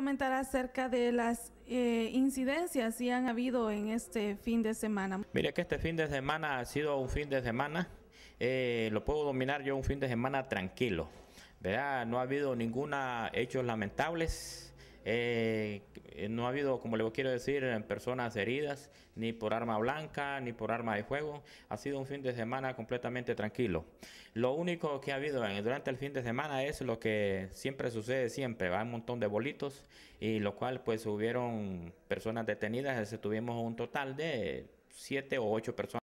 comentar acerca de las eh, incidencias que han habido en este fin de semana? Mire que este fin de semana ha sido un fin de semana, eh, lo puedo dominar yo un fin de semana tranquilo, ¿verdad? No ha habido ninguna hechos lamentables. Eh, eh, no ha habido, como le quiero decir, eh, personas heridas, ni por arma blanca, ni por arma de fuego. Ha sido un fin de semana completamente tranquilo. Lo único que ha habido durante el fin de semana es lo que siempre sucede siempre, va un montón de bolitos y lo cual pues hubieron personas detenidas, eh, tuvimos un total de siete o ocho personas.